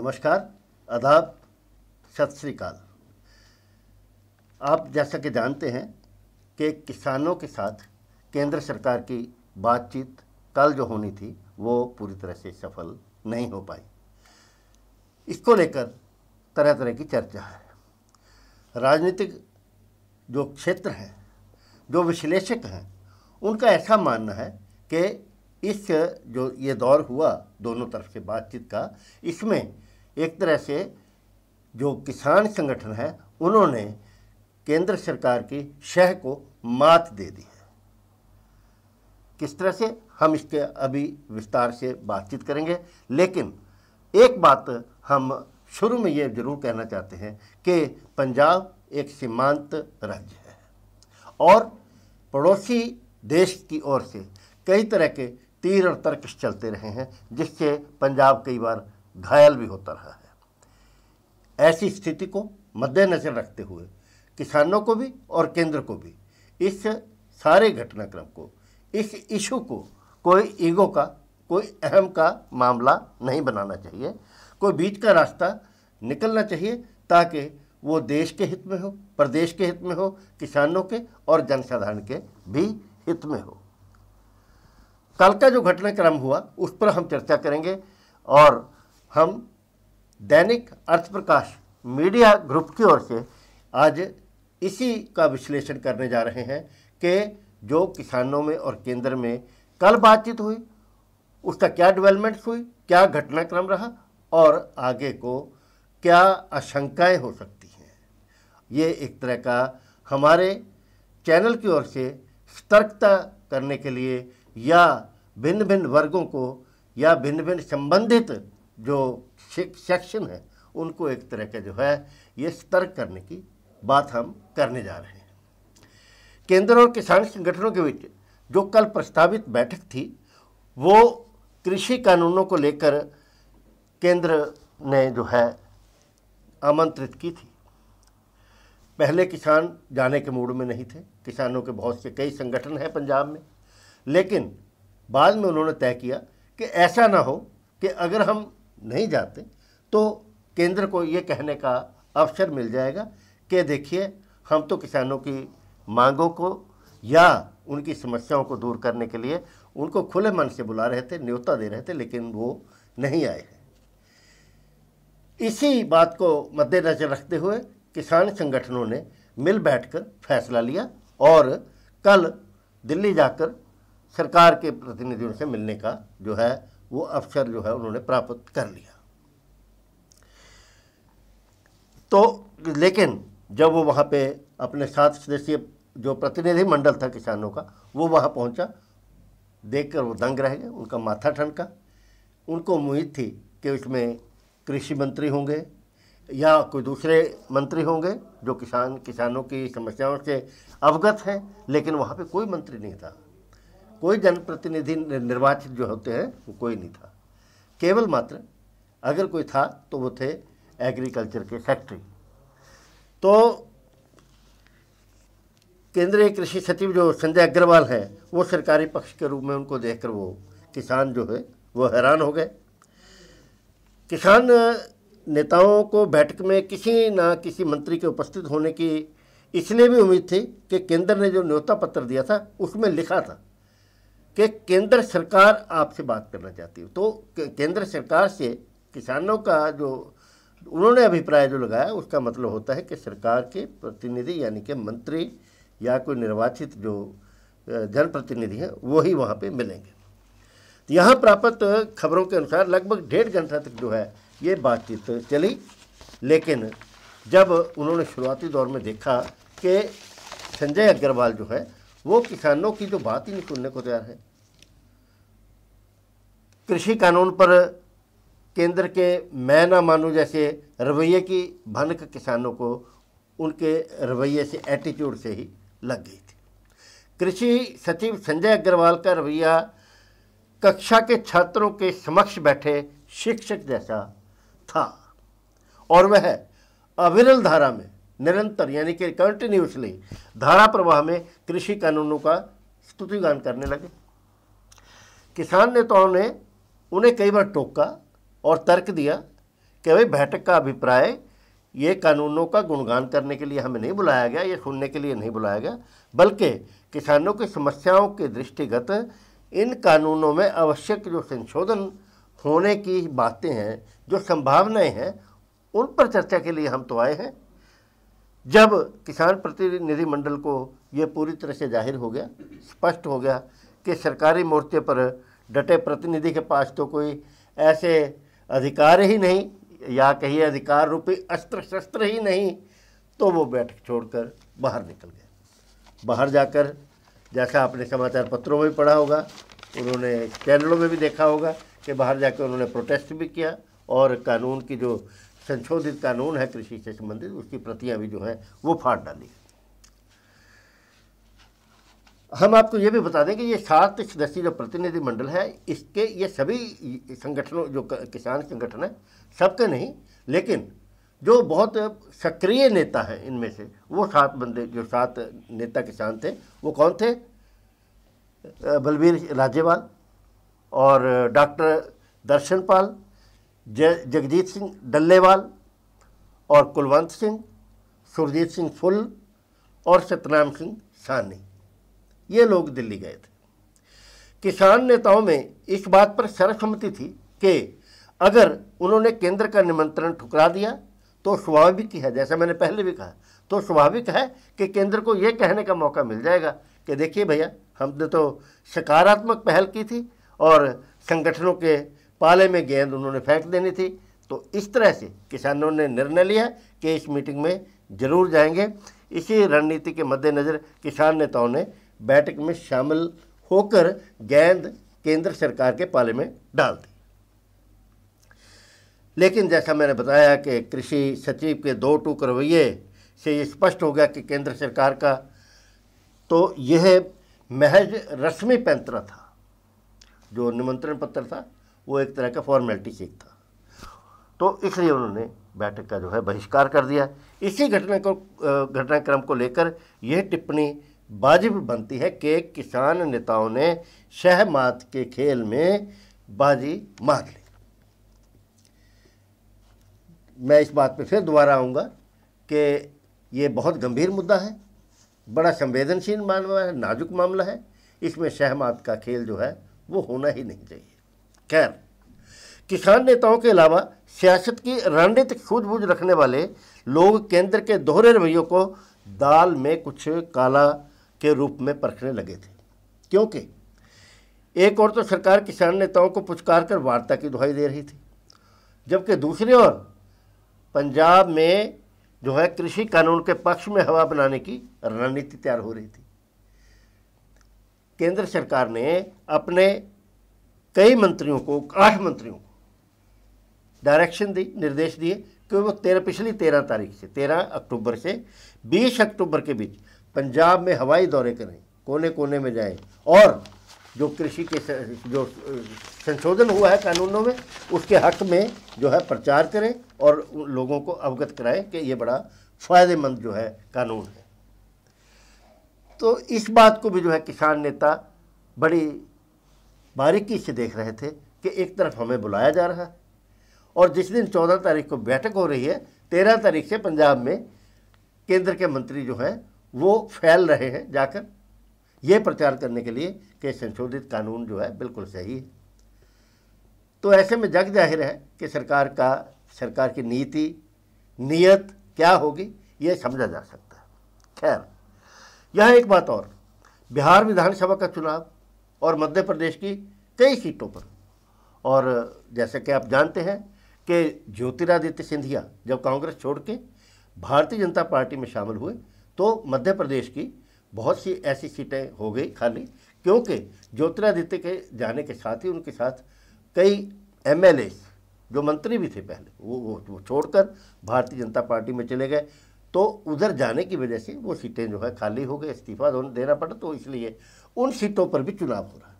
नमस्कार आदाब सत श्रीकाल आप जैसा कि जानते हैं कि किसानों के साथ केंद्र सरकार की बातचीत कल जो होनी थी वो पूरी तरह से सफल नहीं हो पाई इसको लेकर तरह तरह की चर्चा है राजनीतिक जो क्षेत्र हैं जो विश्लेषक हैं उनका ऐसा मानना है कि इस जो ये दौर हुआ दोनों तरफ से बातचीत का इसमें एक तरह से जो किसान संगठन है उन्होंने केंद्र सरकार की शह को मात दे दी है किस तरह से हम इसके अभी विस्तार से बातचीत करेंगे लेकिन एक बात हम शुरू में ये जरूर कहना चाहते हैं कि पंजाब एक सीमांत राज्य है और पड़ोसी देश की ओर से कई तरह के तीर और तर्कश चलते रहे हैं जिससे पंजाब कई बार घायल भी होता रहा है ऐसी स्थिति को मद्देनजर रखते हुए किसानों को भी और केंद्र को भी इस सारे घटनाक्रम को इस इशू को कोई ईगो का कोई अहम का मामला नहीं बनाना चाहिए कोई बीच का रास्ता निकलना चाहिए ताकि वो देश के हित में हो प्रदेश के हित में हो किसानों के और जनसाधारण के भी हित में हो कल का जो घटनाक्रम हुआ उस पर हम चर्चा करेंगे और हम दैनिक अर्थप्रकाश मीडिया ग्रुप की ओर से आज इसी का विश्लेषण करने जा रहे हैं कि जो किसानों में और केंद्र में कल बातचीत हुई उसका क्या डेवलपमेंट्स हुई क्या घटनाक्रम रहा और आगे को क्या आशंकाएं हो सकती हैं ये एक तरह का हमारे चैनल की ओर से सतर्कता करने के लिए या भिन्न भिन्न वर्गों को या भिन्न भिन्न संबंधित जो सेक्शन है उनको एक तरह का जो है ये सतर्क करने की बात हम करने जा रहे हैं केंद्र और किसान संगठनों के बीच जो कल प्रस्तावित बैठक थी वो कृषि कानूनों को लेकर केंद्र ने जो है आमंत्रित की थी पहले किसान जाने के मूड में नहीं थे किसानों के बहुत से कई संगठन हैं पंजाब में लेकिन बाद में उन्होंने तय किया कि ऐसा ना हो कि अगर हम नहीं जाते तो केंद्र को ये कहने का अवसर मिल जाएगा कि देखिए हम तो किसानों की मांगों को या उनकी समस्याओं को दूर करने के लिए उनको खुले मन से बुला रहे थे न्योता दे रहे थे लेकिन वो नहीं आए हैं इसी बात को मद्देनजर रखते हुए किसान संगठनों ने मिल बैठकर फैसला लिया और कल दिल्ली जाकर सरकार के प्रतिनिधियों से मिलने का जो है वो अवसर जो है उन्होंने प्राप्त कर लिया तो लेकिन जब वो वहाँ पे अपने सात सदस्यीय जो प्रतिनिधिमंडल था किसानों का वो वहाँ पहुँचा देखकर वो दंग रह गए उनका माथा ठनका उनको उम्मीद थी कि उसमें कृषि मंत्री होंगे या कोई दूसरे मंत्री होंगे जो किसान किसानों की समस्याओं से अवगत हैं लेकिन वहाँ पे कोई मंत्री नहीं था कोई जनप्रतिनिधि निर्वाचित जो होते हैं वो कोई नहीं था केवल मात्र अगर कोई था तो वो थे एग्रीकल्चर के सेक्रेटरी तो केंद्रीय कृषि सचिव जो संजय अग्रवाल हैं वो सरकारी पक्ष के रूप में उनको देखकर वो किसान जो है वो हैरान हो गए किसान नेताओं को बैठक में किसी ना किसी मंत्री के उपस्थित होने की इसलिए भी उम्मीद थी कि केंद्र ने जो न्योता पत्र दिया था उसमें लिखा था कि केंद्र सरकार आपसे बात करना चाहती है तो केंद्र सरकार से किसानों का जो उन्होंने अभिप्राय जो लगाया उसका मतलब होता है कि सरकार के प्रतिनिधि यानी कि मंत्री या कोई निर्वाचित जो जनप्रतिनिधि हैं वही वहाँ पे मिलेंगे तो यहाँ प्राप्त खबरों के अनुसार लगभग डेढ़ घंटा तक जो है ये बातचीत चली लेकिन जब उन्होंने शुरुआती दौर में देखा कि संजय अग्रवाल जो है वो किसानों की जो बात ही नहीं सुनने को तैयार है कृषि कानून पर केंद्र के मैं ना मानूँ जैसे रवैये की भनक किसानों को उनके रवैये से एटीट्यूड से ही लग गई थी कृषि सचिव संजय अग्रवाल का रवैया कक्षा के छात्रों के समक्ष बैठे शिक्षक जैसा था और वह अविरल धारा में निरंतर यानी कि कंटिन्यूसली धारा प्रवाह में कृषि कानूनों का स्तुतिगान करने लगे किसान नेताओं ने उन्हें कई बार टोका और तर्क दिया कि भाई बैठक का अभिप्राय ये कानूनों का गुणगान करने के लिए हमें नहीं बुलाया गया ये सुनने के लिए नहीं बुलाया गया बल्कि किसानों की समस्याओं के दृष्टिगत इन कानूनों में आवश्यक जो संशोधन होने की बातें हैं जो संभावनाएं हैं उन पर चर्चा के लिए हम तो आए हैं जब किसान प्रतिनिधिमंडल को ये पूरी तरह से जाहिर हो गया स्पष्ट हो गया कि सरकारी मोर्चे पर डटे प्रतिनिधि के पास तो कोई ऐसे अधिकार ही नहीं या कहिए अधिकार रूपी अस्त्र शस्त्र ही नहीं तो वो बैठक छोड़कर बाहर निकल गए बाहर जाकर जैसा आपने समाचार पत्रों में पढ़ा होगा उन्होंने चैनलों में भी देखा होगा कि बाहर जाकर उन्होंने प्रोटेस्ट भी किया और कानून की जो संशोधित कानून है कृषि से संबंधित उसकी प्रतियां भी जो हैं वो फाड़ डाली हम आपको ये भी बता दें कि ये सात सदस्यीय जो प्रतिनिधि मंडल है इसके ये सभी संगठनों जो किसान संगठन है सबके नहीं लेकिन जो बहुत सक्रिय नेता हैं इनमें से वो सात बंदे जो सात नेता किसान थे वो कौन थे बलबीर राजेवाल और डॉक्टर दर्शन पाल जगजीत सिंह डल्लेवाल और कुलवंत सिंह सुरजीत सिंह फुल और सतनाम सिंह सानी ये लोग दिल्ली गए थे किसान नेताओं में इस बात पर सर्वसम्मति थी कि अगर उन्होंने केंद्र का निमंत्रण ठुकरा दिया तो स्वाभाविक है जैसा मैंने पहले भी कहा तो स्वाभाविक है कि केंद्र को ये कहने का मौका मिल जाएगा कि देखिए भैया हमने तो सकारात्मक पहल की थी और संगठनों के पाले में गेंद उन्होंने फेंक देनी थी तो इस तरह से किसानों ने निर्णय लिया कि इस मीटिंग में ज़रूर जाएंगे इसी रणनीति के मद्देनज़र किसान नेताओं ने बैठक में शामिल होकर गेंद केंद्र सरकार के पाले में डाल दी लेकिन जैसा मैंने बताया कि कृषि सचिव के दो टूक रवैये से ये स्पष्ट हो गया कि केंद्र सरकार का तो यह महज रस्मी पैंतरा था जो निमंत्रण पत्र था वो एक तरह का फॉर्मेलिटी चेक था तो इसलिए उन्होंने बैठक का जो है बहिष्कार कर दिया इसी घटना को घटनाक्रम को लेकर यह टिप्पणी वाजिब बनती है कि किसान नेताओं ने शहमात के खेल में बाजी मार ली मैं इस बात पर फिर दोबारा आऊँगा कि ये बहुत गंभीर मुद्दा है बड़ा संवेदनशील मामला है नाजुक मामला है इसमें सहमात का खेल जो है वो होना ही नहीं चाहिए खैर किसान नेताओं के अलावा सियासत की रणनीतिक सूझबूझ रखने वाले लोग केंद्र के दोहरे रवैयों को दाल में कुछ काला के रूप में परखने लगे थे क्योंकि एक और तो सरकार किसान नेताओं को पुचकार कर वार्ता की दुहाई दे रही थी जबकि दूसरी ओर पंजाब में जो है कृषि कानून के पक्ष में हवा बनाने की रणनीति तैयार हो रही थी केंद्र सरकार ने अपने कई मंत्रियों को आठ मंत्रियों को डायरेक्शन दी निर्देश दिए कि वो तेरह पिछली तेरह तारीख से तेरह अक्टूबर से बीस अक्टूबर के बीच पंजाब में हवाई दौरे करें कोने कोने में जाएं और जो कृषि के जो संशोधन हुआ है कानूनों में उसके हक में जो है प्रचार करें और लोगों को अवगत कराएं कि ये बड़ा फ़ायदेमंद जो है कानून है तो इस बात को भी जो है किसान नेता बड़ी बारीकी से देख रहे थे कि एक तरफ हमें बुलाया जा रहा है और जिस दिन चौदह तारीख को बैठक हो रही है तेरह तारीख से पंजाब में केंद्र के मंत्री जो हैं वो फैल रहे हैं जाकर ये प्रचार करने के लिए कि संशोधित कानून जो है बिल्कुल सही है तो ऐसे में जग जाहिर है कि सरकार का सरकार की नीति नियत क्या होगी ये समझा जा सकता है खैर यह एक बात और बिहार विधानसभा का चुनाव और मध्य प्रदेश की कई सीटों पर और जैसे कि आप जानते हैं कि ज्योतिरादित्य सिंधिया जब कांग्रेस छोड़ के भारतीय जनता पार्टी में शामिल हुए तो मध्य प्रदेश की बहुत सी ऐसी सीटें हो गई खाली क्योंकि ज्योतिरादित्य के जाने के साथ ही उनके साथ कई एम जो मंत्री भी थे पहले वो वो, वो छोड़कर भारतीय जनता पार्टी में चले गए तो उधर जाने की वजह से वो सीटें जो है खाली हो गई इस्तीफा देना पड़ा तो इसलिए उन सीटों पर भी चुनाव हो रहा है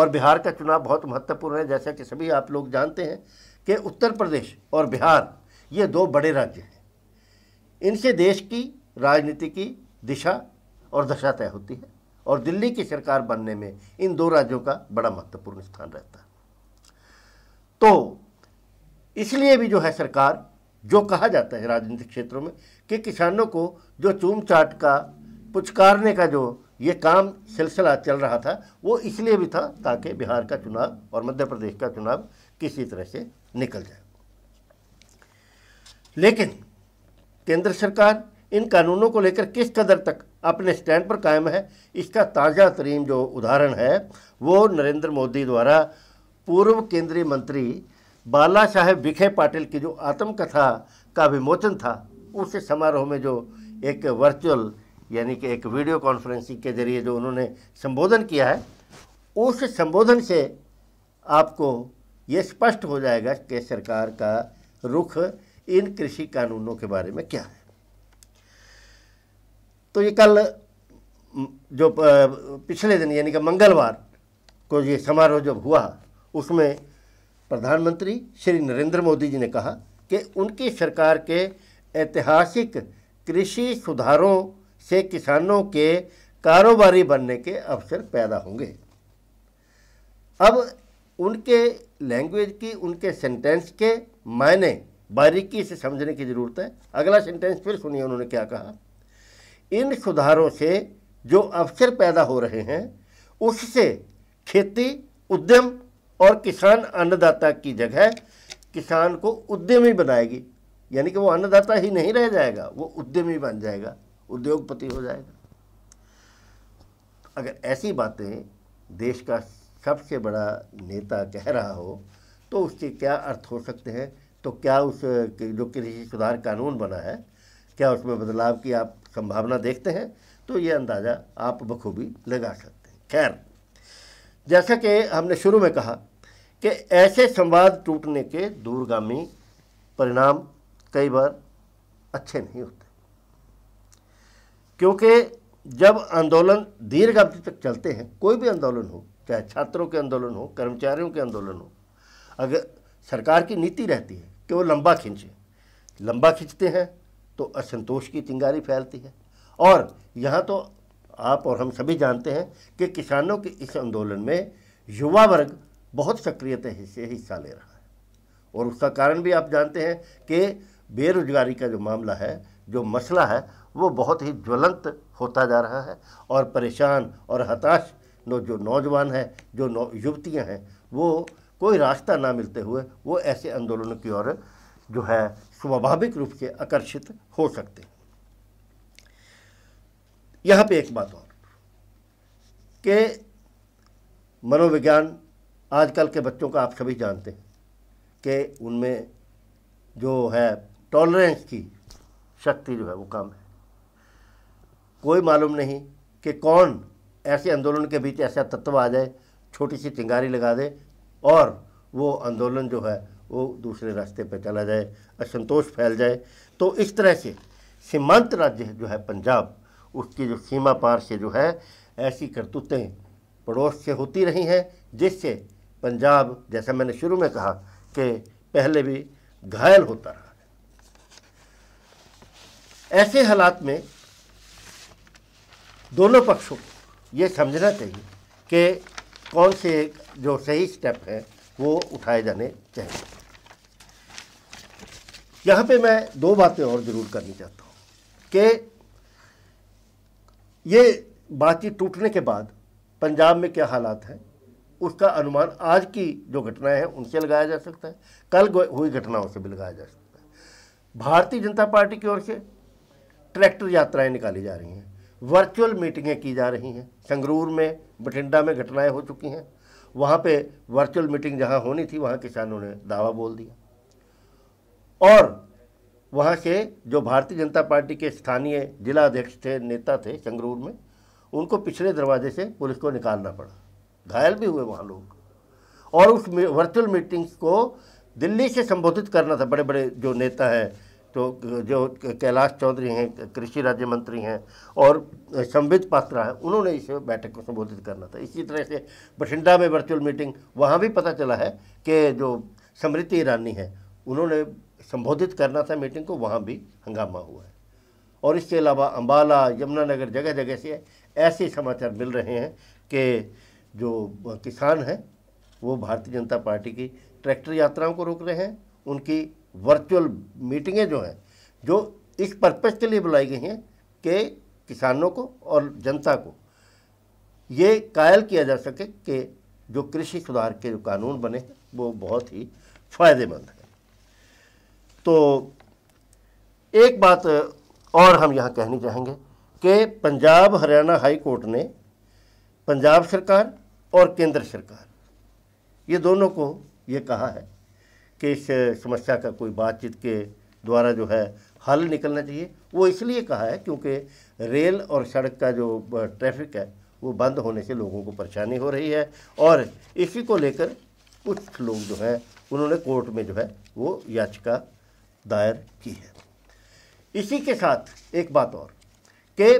और बिहार का चुनाव बहुत महत्वपूर्ण है जैसा कि सभी आप लोग जानते हैं कि उत्तर प्रदेश और बिहार ये दो बड़े राज्य हैं इनसे देश की राजनीति की दिशा और दशा तय होती है और दिल्ली की सरकार बनने में इन दो राज्यों का बड़ा महत्वपूर्ण स्थान रहता है तो इसलिए भी जो है सरकार जो कहा जाता है राजनीतिक क्षेत्रों में कि किसानों को जो चूम चाट का पुचकारने का जो ये काम सिलसिला चल रहा था वो इसलिए भी था ताकि बिहार का चुनाव और मध्य प्रदेश का चुनाव किसी तरह से निकल जाए लेकिन केंद्र सरकार इन कानूनों को लेकर किस कदर तक अपने स्टैंड पर कायम है इसका ताज़ा तरीन जो उदाहरण है वो नरेंद्र मोदी द्वारा पूर्व केंद्रीय मंत्री बाला साहेब विखे पाटिल की जो आत्मकथा का विमोचन था उस समारोह में जो एक वर्चुअल यानी कि एक वीडियो कॉन्फ्रेंसिंग के जरिए जो उन्होंने संबोधन किया है उस संबोधन से आपको ये स्पष्ट हो जाएगा कि सरकार का रुख इन कृषि कानूनों के बारे में क्या है तो ये कल जो पिछले दिन यानी कि मंगलवार को ये समारोह जब हुआ उसमें प्रधानमंत्री श्री नरेंद्र मोदी जी ने कहा कि उनकी सरकार के ऐतिहासिक कृषि सुधारों से किसानों के कारोबारी बनने के अवसर पैदा होंगे अब उनके लैंग्वेज की उनके सेंटेंस के मायने बारीकी से समझने की ज़रूरत है अगला सेंटेंस फिर सुनिए उन्होंने क्या कहा इन सुधारों से जो अवसर पैदा हो रहे हैं उससे खेती उद्यम और किसान अन्नदाता की जगह किसान को उद्यमी बनाएगी यानी कि वो अन्नदाता ही नहीं रह जाएगा वो उद्यमी बन जाएगा उद्योगपति हो जाएगा अगर ऐसी बातें देश का सबसे बड़ा नेता कह रहा हो तो उसके क्या अर्थ हो सकते हैं तो क्या उस जो कृषि सुधार कानून बना है क्या उसमें बदलाव की आप संभावना देखते हैं तो ये अंदाज़ा आप बखूबी लगा सकते हैं खैर जैसा कि हमने शुरू में कहा कि ऐसे संवाद टूटने के दूरगामी परिणाम कई बार अच्छे नहीं होते क्योंकि जब आंदोलन दीर्घ अवधि तक चलते हैं कोई भी आंदोलन हो चाहे छात्रों के आंदोलन हो कर्मचारियों के आंदोलन हो अगर सरकार की नीति रहती है कि वो लंबा खींचे लंबा खींचते हैं तो असंतोष की चिंगारी फैलती है और यहाँ तो आप और हम सभी जानते हैं कि किसानों के इस आंदोलन में युवा वर्ग बहुत सक्रियता से हिस्सा ले रहा है और उसका कारण भी आप जानते हैं कि बेरोजगारी का जो मामला है जो मसला है वो बहुत ही ज्वलंत होता जा रहा है और परेशान और हताश जो नौजवान हैं जो नौ युवतियाँ हैं वो कोई रास्ता ना मिलते हुए वो ऐसे आंदोलनों की ओर जो है स्वाभाविक रूप से आकर्षित हो सकते हैं यहाँ पे एक बात और कि मनोविज्ञान आजकल के बच्चों का आप सभी जानते हैं कि उनमें जो है टॉलरेंस की शक्ति जो है वो कम है कोई मालूम नहीं कि कौन ऐसे आंदोलन के बीच ऐसा तत्व आ जाए छोटी सी चिंगारी लगा दे और वो आंदोलन जो है वो दूसरे रास्ते पर चला जाए असंतोष फैल जाए तो इस तरह से सीमांत राज्य जो है पंजाब उसकी जो सीमा पार से जो है ऐसी करतूतें पड़ोस से होती रही हैं जिससे पंजाब जैसा मैंने शुरू में कहा कि पहले भी घायल होता रहा है ऐसे हालात में दोनों पक्षों को ये समझना चाहिए कि कौन से जो सही स्टेप हैं वो उठाए जाने चाहिए यहाँ पे मैं दो बातें और ज़रूर करनी चाहता हूँ कि ये बातचीत टूटने के बाद पंजाब में क्या हालात हैं उसका अनुमान आज की जो घटनाएं हैं उनसे लगाया जा सकता है कल हुई घटनाओं से भी लगाया जा सकता है भारतीय जनता पार्टी की ओर से ट्रैक्टर यात्राएं निकाली जा रही हैं वर्चुअल मीटिंगें की जा रही हैं संगरूर में बठिंडा में घटनाएं हो चुकी हैं वहाँ पे वर्चुअल मीटिंग जहाँ होनी थी वहाँ किसानों ने दावा बोल दिया और वहाँ से जो भारतीय जनता पार्टी के स्थानीय जिला अध्यक्ष थे नेता थे चंगरूर में उनको पिछले दरवाजे से पुलिस को निकालना पड़ा घायल भी हुए वहाँ लोग और उस वर्चुअल मीटिंग्स को दिल्ली से संबोधित करना था बड़े बड़े जो नेता हैं तो जो कैलाश चौधरी हैं कृषि राज्य मंत्री हैं और संबित पात्रा हैं उन्होंने इस बैठक को संबोधित करना था इसी तरह से बठिंडा में वर्चुअल मीटिंग वहाँ भी पता चला है कि जो स्मृति ईरानी है उन्होंने संबोधित करना था मीटिंग को वहाँ भी हंगामा हुआ है और इसके अलावा अम्बाला यमुनानगर जगह जगह से ऐसे समाचार मिल रहे हैं कि जो किसान हैं वो भारतीय जनता पार्टी की ट्रैक्टर यात्राओं को रोक रहे हैं उनकी वर्चुअल मीटिंगें जो हैं जो इस पर्पज़ के लिए बुलाई गई हैं कि किसानों को और जनता को ये कायल किया जा सके कि जो कृषि सुधार के जो कानून बने वो बहुत ही फ़ायदेमंद हैं तो एक बात और हम यहाँ कहनी चाहेंगे कि पंजाब हरियाणा हाई कोर्ट ने पंजाब सरकार और केंद्र सरकार ये दोनों को ये कहा है कि इस समस्या का कोई बातचीत के द्वारा जो है हल निकलना चाहिए वो इसलिए कहा है क्योंकि रेल और सड़क का जो ट्रैफिक है वो बंद होने से लोगों को परेशानी हो रही है और इसी को लेकर कुछ लोग जो हैं उन्होंने कोर्ट में जो है वो याचिका दायर की है इसी के साथ एक बात और कि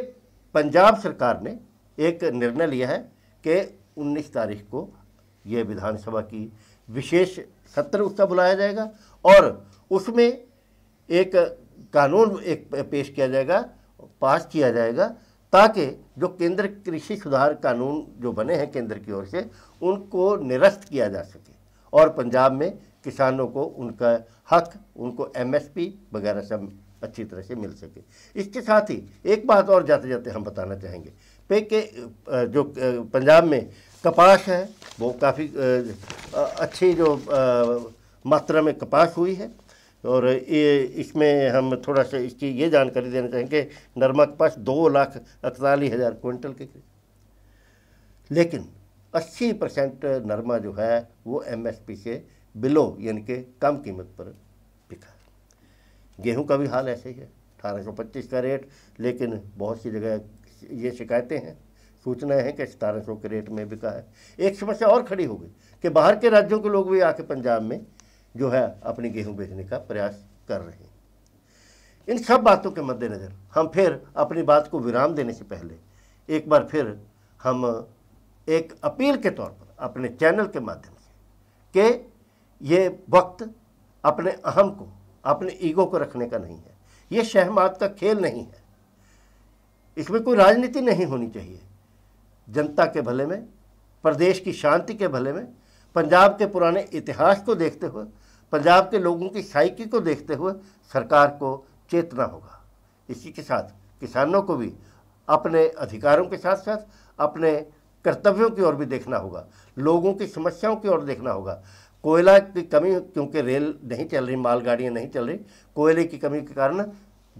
पंजाब सरकार ने एक निर्णय लिया है कि 19 तारीख को ये विधानसभा की विशेष सत्र उसका बुलाया जाएगा और उसमें एक कानून एक पेश किया जाएगा पास किया जाएगा ताकि जो केंद्र कृषि सुधार कानून जो बने हैं केंद्र की ओर से उनको निरस्त किया जा सके और पंजाब में किसानों को उनका हक उनको एमएसपी वगैरह सब अच्छी तरह से मिल सके इसके साथ ही एक बात और जाते जाते हम बताना चाहेंगे पे के जो पंजाब में कपास है वो काफ़ी अच्छी जो मात्रा में कपास हुई है और ये इसमें हम थोड़ा सा इसकी ये जानकारी देना चाहेंगे नरमा कपास दो लाख अड़तालीस हज़ार क्विंटल के लेकिन 80 परसेंट नरमा जो है वो एमएसपी से बिलो यानी कि कम कीमत पर बिका गेहूं का भी हाल ऐसे ही है अठारह सौ पच्चीस का रेट लेकिन बहुत सी जगह ये शिकायतें हैं सूचनाएं हैं कि सतारह सौ के रेट में बिका है एक समस्या और खड़ी हो गई कि बाहर के राज्यों के लोग भी आके पंजाब में जो है अपनी गेहूँ बेचने का प्रयास कर रहे हैं इन सब बातों के मद्देनज़र हम फिर अपनी बात को विराम देने से पहले एक बार फिर हम एक अपील के तौर पर अपने चैनल के माध्यम से कि ये वक्त अपने अहम को अपने ईगो को रखने का नहीं है ये शहमात का खेल नहीं है इसमें कोई राजनीति नहीं होनी चाहिए जनता के भले में प्रदेश की शांति के भले में पंजाब के पुराने इतिहास को देखते हुए पंजाब के लोगों की साइकी को देखते हुए सरकार को चेतना होगा इसी के साथ किसानों को भी अपने अधिकारों के साथ साथ अपने कर्तव्यों की ओर भी देखना होगा लोगों की समस्याओं की ओर देखना होगा कोयला की कमी क्योंकि रेल नहीं चल रही मालगाड़ियाँ नहीं चल रही कोयले की कमी के कारण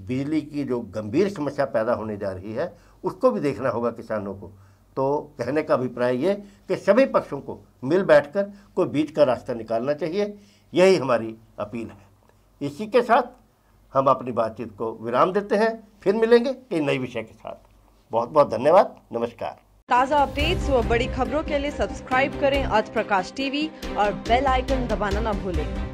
बिजली की जो गंभीर समस्या पैदा होने जा रही है उसको भी देखना होगा किसानों को तो कहने का अभिप्राय ये कि सभी पक्षों को मिल बैठकर कोई बीच का रास्ता निकालना चाहिए यही हमारी अपील है इसी के साथ हम अपनी बातचीत को विराम देते हैं फिर मिलेंगे कई नए विषय के साथ बहुत बहुत धन्यवाद नमस्कार ताज़ा अपडेट्स व बड़ी खबरों के लिए सब्सक्राइब करें अर्थ प्रकाश टीवी और बेल आइकन दबाना न भूलें